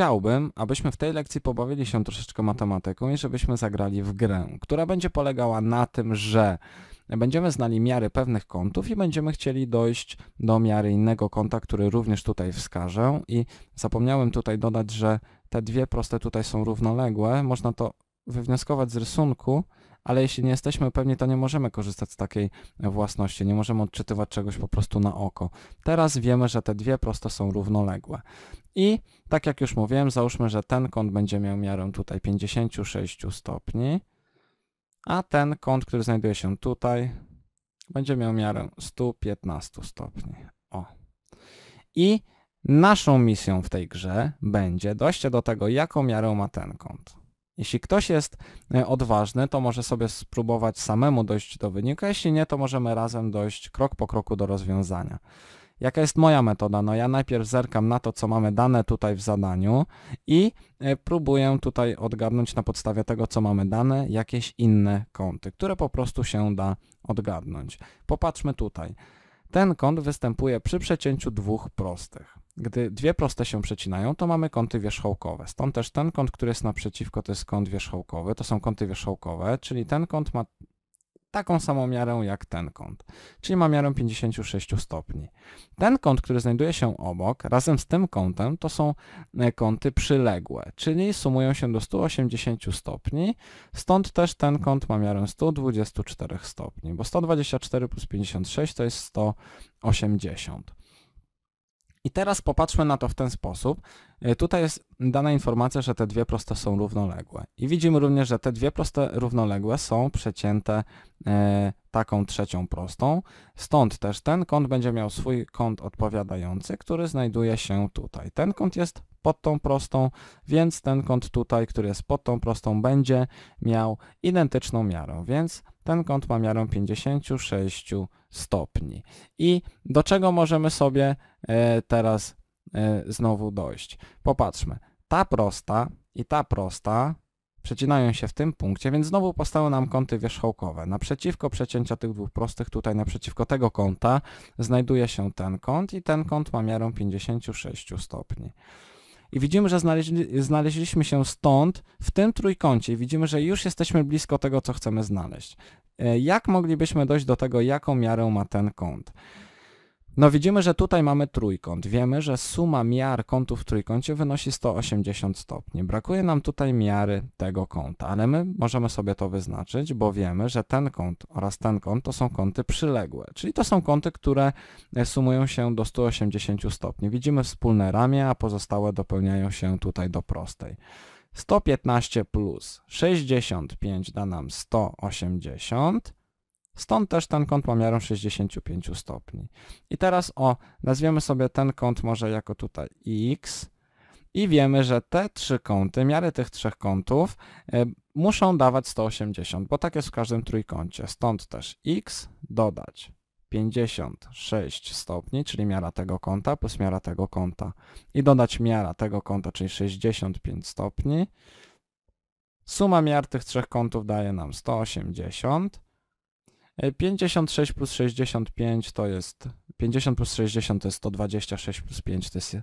chciałbym, abyśmy w tej lekcji pobawili się troszeczkę matematyką i żebyśmy zagrali w grę, która będzie polegała na tym, że będziemy znali miary pewnych kątów i będziemy chcieli dojść do miary innego kąta, który również tutaj wskażę. I zapomniałem tutaj dodać, że te dwie proste tutaj są równoległe. Można to wywnioskować z rysunku, ale jeśli nie jesteśmy pewni, to nie możemy korzystać z takiej e, własności, nie możemy odczytywać czegoś po prostu na oko. Teraz wiemy, że te dwie proste są równoległe. I tak jak już mówiłem, załóżmy, że ten kąt będzie miał miarę tutaj 56 stopni, a ten kąt, który znajduje się tutaj, będzie miał miarę 115 stopni. O. I naszą misją w tej grze będzie dojście do tego, jaką miarę ma ten kąt. Jeśli ktoś jest e, odważny, to może sobie spróbować samemu dojść do wyniku, jeśli nie, to możemy razem dojść krok po kroku do rozwiązania. Jaka jest moja metoda? No ja najpierw zerkam na to, co mamy dane tutaj w zadaniu i e, próbuję tutaj odgadnąć na podstawie tego, co mamy dane, jakieś inne kąty, które po prostu się da odgadnąć. Popatrzmy tutaj. Ten kąt występuje przy przecięciu dwóch prostych. Gdy dwie proste się przecinają, to mamy kąty wierzchołkowe. Stąd też ten kąt, który jest naprzeciwko, to jest kąt wierzchołkowy. To są kąty wierzchołkowe, czyli ten kąt ma taką samą miarę jak ten kąt, czyli ma miarę 56 stopni. Ten kąt, który znajduje się obok, razem z tym kątem, to są e, kąty przyległe, czyli sumują się do 180 stopni, stąd też ten kąt ma miarę 124 stopni, bo 124 plus 56 to jest 180. I teraz popatrzmy na to w ten sposób. Y, tutaj jest dana informacja, że te dwie proste są równoległe. I widzimy również, że te dwie proste równoległe są przecięte y, taką trzecią prostą. Stąd też ten kąt będzie miał swój kąt odpowiadający, który znajduje się tutaj. Ten kąt jest pod tą prostą, więc ten kąt tutaj, który jest pod tą prostą, będzie miał identyczną miarę, więc ten kąt ma miarę 56 stopni. I do czego możemy sobie e, teraz e, znowu dojść? Popatrzmy. Ta prosta i ta prosta przecinają się w tym punkcie, więc znowu powstały nam kąty wierzchołkowe. Naprzeciwko przecięcia tych dwóch prostych, tutaj naprzeciwko tego kąta, znajduje się ten kąt i ten kąt ma miarę 56 stopni i widzimy, że znaleźli, znaleźliśmy się stąd w tym trójkącie. Widzimy, że już jesteśmy blisko tego, co chcemy znaleźć. E, jak moglibyśmy dojść do tego, jaką miarę ma ten kąt? No widzimy, że tutaj mamy trójkąt. Wiemy, że suma miar kątów w trójkącie wynosi 180 stopni. Brakuje nam tutaj miary tego kąta, ale my możemy sobie to wyznaczyć, bo wiemy, że ten kąt oraz ten kąt to są kąty przyległe, czyli to są kąty, które e, sumują się do 180 stopni. Widzimy wspólne ramię, a pozostałe dopełniają się tutaj do prostej. 115 plus 65 da nam 180 Stąd też ten kąt ma miarę 65 stopni. I teraz o, nazwiemy sobie ten kąt może jako tutaj x i wiemy, że te trzy kąty, miary tych trzech kątów y, muszą dawać 180, bo tak jest w każdym trójkącie. Stąd też x dodać 56 stopni, czyli miara tego kąta plus miara tego kąta i dodać miara tego kąta, czyli 65 stopni. Suma miar tych trzech kątów daje nam 180 56 plus 65 to jest 50 plus 60 to jest 126 plus 5 to jest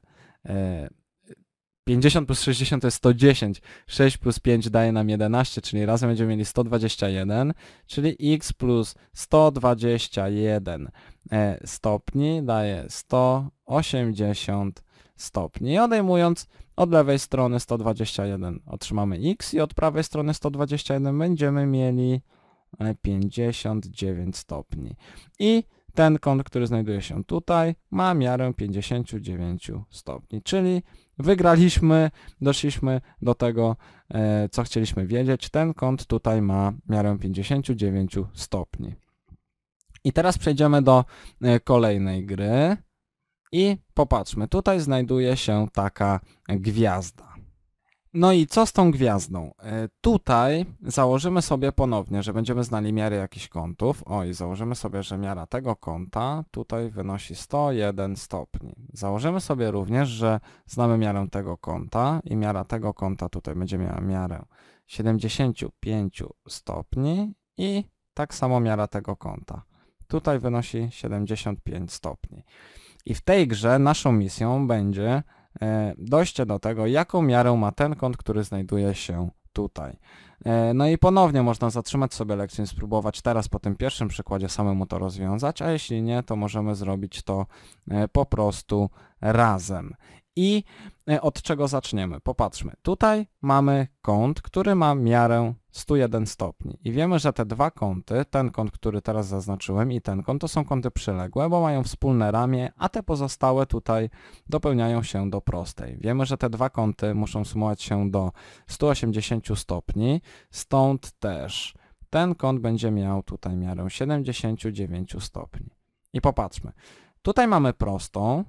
50 e, plus 60 to jest 110, 6 plus 5 daje nam 11, czyli razem będziemy mieli 121, czyli x plus 121 e, stopni daje 180 stopni. Odejmując od lewej strony 121 otrzymamy x i od prawej strony 121 będziemy mieli 59 stopni. I ten kąt, który znajduje się tutaj, ma miarę 59 stopni, czyli wygraliśmy, doszliśmy do tego, e, co chcieliśmy wiedzieć. Ten kąt tutaj ma miarę 59 stopni. I teraz przejdziemy do e, kolejnej gry i popatrzmy, tutaj znajduje się taka gwiazda. No i co z tą gwiazdą? E, tutaj założymy sobie ponownie, że będziemy znali miary jakichś kątów. O i założymy sobie, że miara tego kąta tutaj wynosi 101 stopni. Założymy sobie również, że znamy miarę tego kąta i miara tego kąta tutaj będzie miała miarę 75 stopni i tak samo miara tego kąta. Tutaj wynosi 75 stopni. I w tej grze naszą misją będzie E, dojście do tego, jaką miarę ma ten kąt, który znajduje się tutaj. E, no i ponownie można zatrzymać sobie lekcję i spróbować teraz po tym pierwszym przykładzie samemu to rozwiązać, a jeśli nie, to możemy zrobić to e, po prostu razem. I e, od czego zaczniemy? Popatrzmy. Tutaj mamy kąt, który ma miarę 101 stopni. I wiemy, że te dwa kąty, ten kąt, który teraz zaznaczyłem i ten kąt, to są kąty przyległe, bo mają wspólne ramię, a te pozostałe tutaj dopełniają się do prostej. Wiemy, że te dwa kąty muszą sumować się do 180 stopni, stąd też ten kąt będzie miał tutaj miarę 79 stopni. I popatrzmy. Tutaj mamy prostą,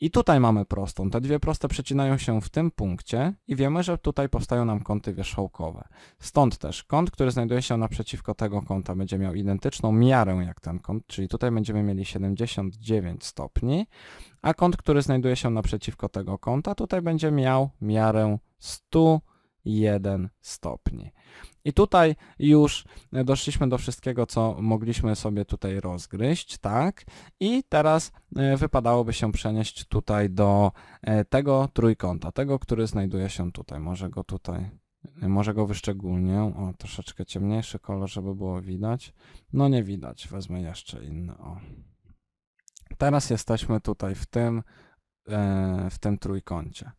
i tutaj mamy prostą. Te dwie proste przecinają się w tym punkcie i wiemy, że tutaj powstają nam kąty wierzchołkowe. Stąd też kąt, który znajduje się naprzeciwko tego kąta będzie miał identyczną miarę jak ten kąt, czyli tutaj będziemy mieli 79 stopni, a kąt, który znajduje się naprzeciwko tego kąta tutaj będzie miał miarę 100 stopni 1 stopni. I tutaj już doszliśmy do wszystkiego, co mogliśmy sobie tutaj rozgryźć, tak? I teraz e, wypadałoby się przenieść tutaj do e, tego trójkąta, tego, który znajduje się tutaj. Może go tutaj, e, może go wyszczególnię. O, troszeczkę ciemniejszy kolor, żeby było widać. No nie widać, wezmę jeszcze inny, o. Teraz jesteśmy tutaj w tym, w tym trójkącie.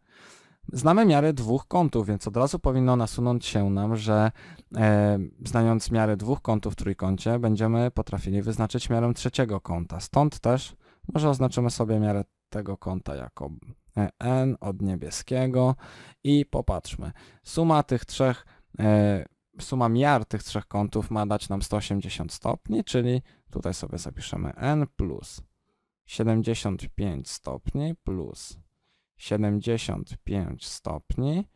Znamy miarę dwóch kątów, więc od razu powinno nasunąć się nam, że e, znając miarę dwóch kątów w trójkącie, będziemy potrafili wyznaczyć miarę trzeciego kąta. Stąd też może oznaczymy sobie miarę tego kąta jako e, n od niebieskiego i popatrzmy. Suma tych trzech, e, suma miar tych trzech kątów ma dać nam 180 stopni, czyli tutaj sobie zapiszemy n plus 75 stopni plus 75 stopni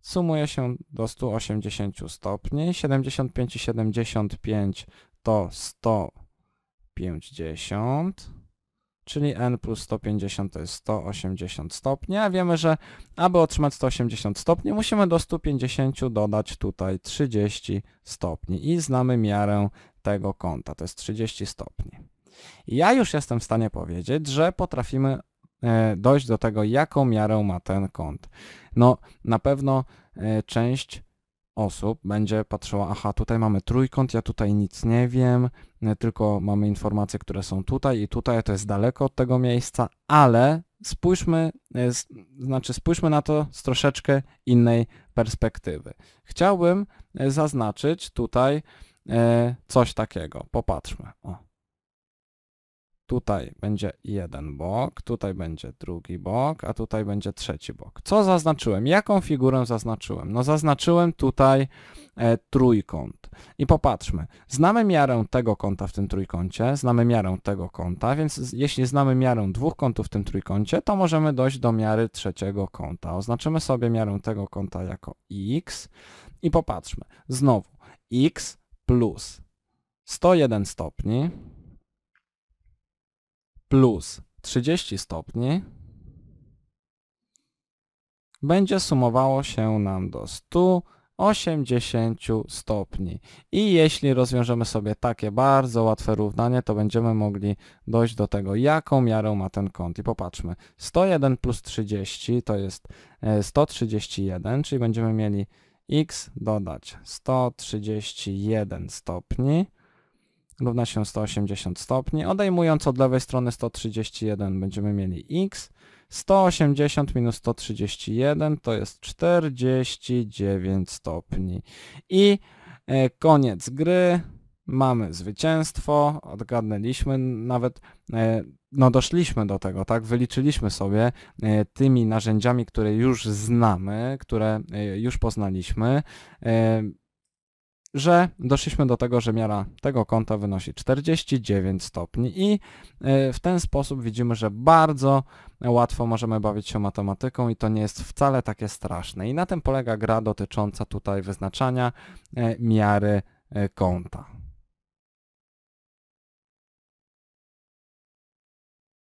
sumuje się do 180 stopni. 75 i 75 to 150, czyli n plus 150 to jest 180 stopni, a wiemy, że aby otrzymać 180 stopni musimy do 150 dodać tutaj 30 stopni i znamy miarę tego kąta, to jest 30 stopni. Ja już jestem w stanie powiedzieć, że potrafimy E, dojść do tego, jaką miarę ma ten kąt. No, na pewno e, część osób będzie patrzyła, aha, tutaj mamy trójkąt, ja tutaj nic nie wiem, e, tylko mamy informacje, które są tutaj i tutaj, to jest daleko od tego miejsca, ale spójrzmy, znaczy spójrzmy na to z troszeczkę innej perspektywy. Chciałbym zaznaczyć tutaj coś takiego. Popatrzmy. O. Tutaj będzie jeden bok, tutaj będzie drugi bok, a tutaj będzie trzeci bok. Co zaznaczyłem? Jaką figurę zaznaczyłem? No zaznaczyłem tutaj e, trójkąt. I popatrzmy. Znamy miarę tego kąta w tym trójkącie, znamy miarę tego kąta, więc jeśli znamy miarę dwóch kątów w tym trójkącie, to możemy dojść do miary trzeciego kąta. Oznaczymy sobie miarę tego kąta jako x i popatrzmy. Znowu x plus 101 stopni plus 30 stopni będzie sumowało się nam do 180 stopni. I jeśli rozwiążemy sobie takie bardzo łatwe równanie, to będziemy mogli dojść do tego, jaką miarę ma ten kąt. I popatrzmy, 101 plus 30 to jest 131, e, czyli będziemy mieli x dodać 131 stopni równa się 180 stopni. Odejmując od lewej strony 131 będziemy mieli x. 180 minus 131 to jest 49 stopni. I e, koniec gry. Mamy zwycięstwo, odgadnęliśmy nawet, e, no doszliśmy do tego, tak? Wyliczyliśmy sobie e, tymi narzędziami, które już znamy, które już poznaliśmy że doszliśmy do tego, że miara tego kąta wynosi 49 stopni i e, w ten sposób widzimy, że bardzo łatwo możemy bawić się matematyką i to nie jest wcale takie straszne. I na tym polega gra dotycząca tutaj wyznaczania e, miary e, kąta.